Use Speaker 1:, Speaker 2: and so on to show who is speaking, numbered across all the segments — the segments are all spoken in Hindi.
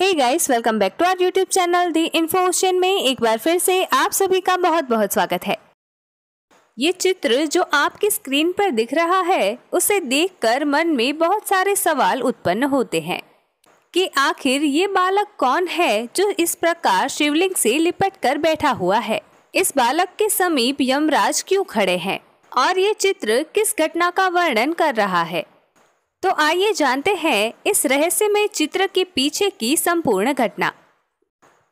Speaker 1: hey guys welcome back to our YouTube channel the इन्फोशन में एक बार फिर से आप सभी का बहुत बहुत स्वागत है ये चित्र जो आपकी स्क्रीन पर दिख रहा है उसे देखकर मन में बहुत सारे सवाल उत्पन्न होते हैं कि आखिर ये बालक कौन है जो इस प्रकार शिवलिंग से लिपट कर बैठा हुआ है इस बालक के समीप यमराज क्यों खड़े हैं और ये चित्र किस घटना का वर्णन कर रहा है तो आइए जानते हैं इस रहस्यमय चित्र के पीछे की संपूर्ण घटना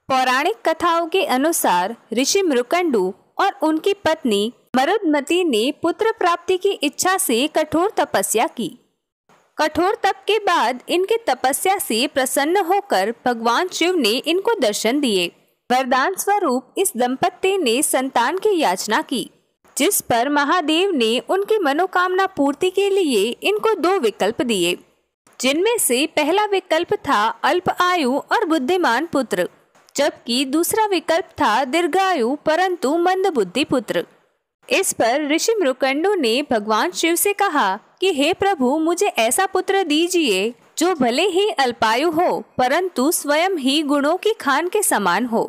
Speaker 1: पौराणिक कथाओं के अनुसार ऋषि मृकंडू और उनकी पत्नी मरुदमती ने पुत्र प्राप्ति की इच्छा से कठोर तपस्या की कठोर तप के बाद इनके तपस्या से प्रसन्न होकर भगवान शिव ने इनको दर्शन दिए वरदान स्वरूप इस दंपत्ति ने संतान की याचना की जिस पर महादेव ने उनकी मनोकामना पूर्ति के लिए इनको दो विकल्प दिए जिनमें से पहला विकल्प था अल्प आयु और बुद्धिमान पुत्र जबकि दूसरा विकल्प था दीर्घायु परंतु मंद बुद्धि पुत्र इस पर ऋषि मृकंडो ने भगवान शिव से कहा कि हे प्रभु मुझे ऐसा पुत्र दीजिए जो भले ही अल्पायु हो परंतु स्वयं ही गुणों की खान के समान हो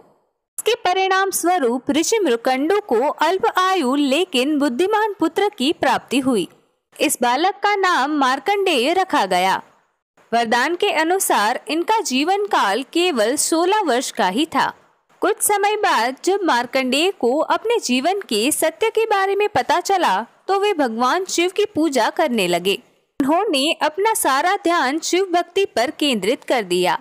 Speaker 1: इसके परिणाम स्वरूप ऋषि मृकंडो को अल्प आयु लेकिन बुद्धिमान पुत्र की प्राप्ति हुई इस बालक का नाम मार्कंडेय रखा गया वरदान के अनुसार इनका जीवन काल केवल 16 वर्ष का ही था कुछ समय बाद जब मार्कंडेय को अपने जीवन के सत्य के बारे में पता चला तो वे भगवान शिव की पूजा करने लगे उन्होंने अपना सारा ध्यान शिव भक्ति पर केंद्रित कर दिया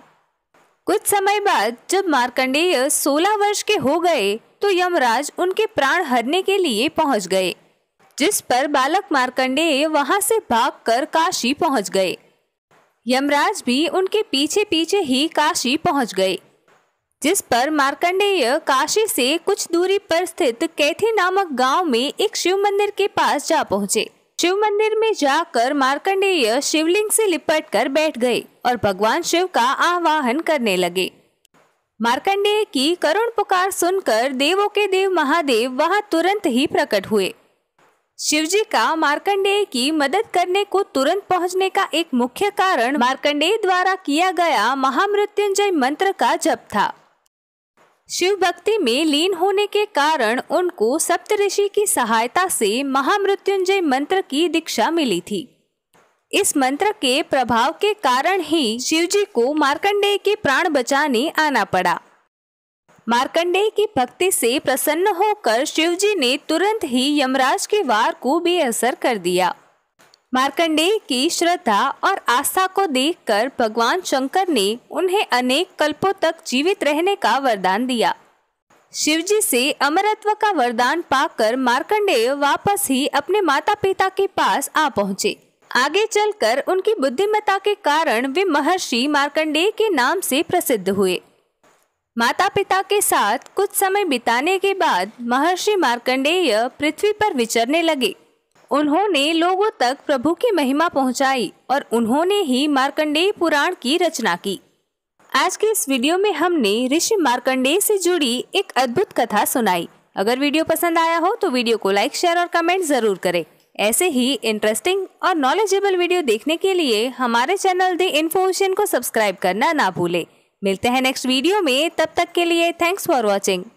Speaker 1: कुछ समय बाद जब मार्कंडेय 16 वर्ष के हो गए तो यमराज उनके प्राण हरने के लिए पहुंच गए जिस पर बालक मार्कंडेय वहां से भागकर काशी पहुंच गए यमराज भी उनके पीछे पीछे ही काशी पहुंच गए जिस पर मार्कंडेय काशी से कुछ दूरी पर स्थित कैथी नामक गांव में एक शिव मंदिर के पास जा पहुंचे शिव मंदिर में जाकर मार्कंडेय शिवलिंग से लिपट कर बैठ गए और भगवान शिव का आह्वान करने लगे मार्कंडेय की करुण पुकार सुनकर देवों के देव महादेव वहां तुरंत ही प्रकट हुए शिवजी का मार्कंडेय की मदद करने को तुरंत पहुंचने का एक मुख्य कारण मार्कंडेय द्वारा किया गया महामृत्युंजय मंत्र का जप था शिव भक्ति में लीन होने के कारण उनको सप्तऋषि की सहायता से महामृत्युंजय मंत्र की दीक्षा मिली थी इस मंत्र के प्रभाव के कारण ही शिवजी को मार्कंडेय के प्राण बचाने आना पड़ा मार्कंडेय की भक्ति से प्रसन्न होकर शिवजी ने तुरंत ही यमराज के वार को बेअसर कर दिया मार्कंडेय की श्रद्धा और आस्था को देखकर भगवान शंकर ने उन्हें अनेक कल्पों तक जीवित रहने का वरदान दिया शिवजी से अमरत्व का वरदान पाकर मार्कंडेय वापस ही अपने माता पिता के पास आ पहुंचे आगे चलकर उनकी बुद्धिमत्ता के कारण वे महर्षि मार्कंडेय के नाम से प्रसिद्ध हुए माता पिता के साथ कुछ समय बिताने के बाद महर्षि मार्कंडेय पृथ्वी पर विचरने लगे उन्होंने लोगों तक प्रभु की महिमा पहुंचाई और उन्होंने ही मार्कंडेय पुराण की रचना की आज के इस वीडियो में हमने ऋषि मार्कंडेय से जुड़ी एक अद्भुत कथा सुनाई अगर वीडियो पसंद आया हो तो वीडियो को लाइक शेयर और कमेंट जरूर करें ऐसे ही इंटरेस्टिंग और नॉलेजेबल वीडियो देखने के लिए हमारे चैनल द इन्फोशन को सब्सक्राइब करना ना भूलें मिलते हैं नेक्स्ट वीडियो में तब तक के लिए थैंक्स फॉर वॉचिंग